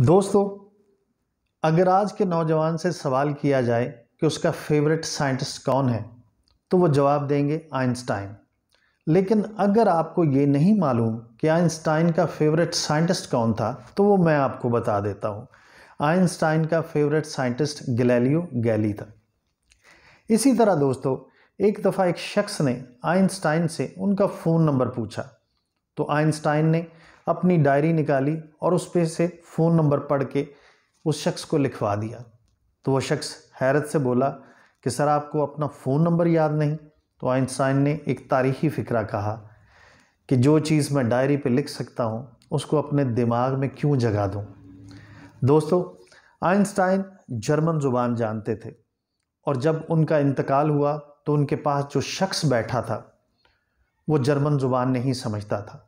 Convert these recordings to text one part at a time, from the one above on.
दोस्तों अगर आज के नौजवान से सवाल किया जाए कि उसका फेवरेट साइंटिस्ट कौन है तो वो जवाब देंगे आइंस्टाइन लेकिन अगर आपको ये नहीं मालूम कि आइंस्टाइन का फेवरेट साइंटिस्ट कौन था तो वो मैं आपको बता देता हूँ आइंस्टाइन का फेवरेट साइंटिस्ट गलेलियो गैली था इसी तरह दोस्तों एक दफ़ा एक शख्स ने आइंस्टाइन से उनका फ़ोन नंबर पूछा तो आइंस्टाइन ने अपनी डायरी निकाली और उस पर से फ़ोन नंबर पढ़ के उस शख्स को लिखवा दिया तो वह शख्स हैरत से बोला कि सर आपको अपना फ़ोन नंबर याद नहीं तो आइंस्टाइन ने एक तारीखी फ़िक्रा कहा कि जो चीज़ मैं डायरी पे लिख सकता हूँ उसको अपने दिमाग में क्यों जगा दूँ दोस्तों आइंस्टाइन जर्मन ज़ुबान जानते थे और जब उनका इंतकाल हुआ तो उनके पास जो शख्स बैठा था वो जर्मन ज़ुबान नहीं समझता था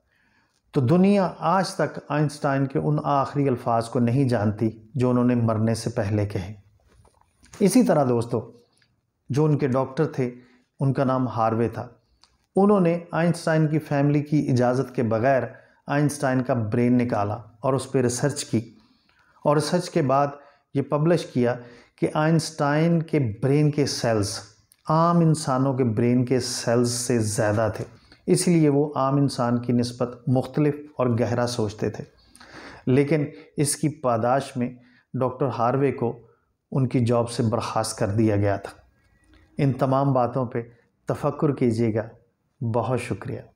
तो दुनिया आज तक आइंस्टाइन के उन आखिरी अल्फाज को नहीं जानती जो उन्होंने मरने से पहले कहे इसी तरह दोस्तों जो उनके डॉक्टर थे उनका नाम हार्वे था उन्होंने आइंस्टाइन की फैमिली की इजाज़त के बगैर आइंस्टाइन का ब्रेन निकाला और उस पर रिसर्च की और रिसर्च के बाद ये पब्लिश किया कि आइंस्टाइन के ब्रेन के सेल्स आम इंसानों के ब्रेन के सेल्स से ज़्यादा थे इसलिए वो आम इंसान की नस्बत मुख्तलिफ और गहरा सोचते थे लेकिन इसकी पादाश में डॉक्टर हार्वे को उनकी जॉब से बर्खास्त कर दिया गया था इन तमाम बातों पर तफक्र कीजिएगा बहुत शुक्रिया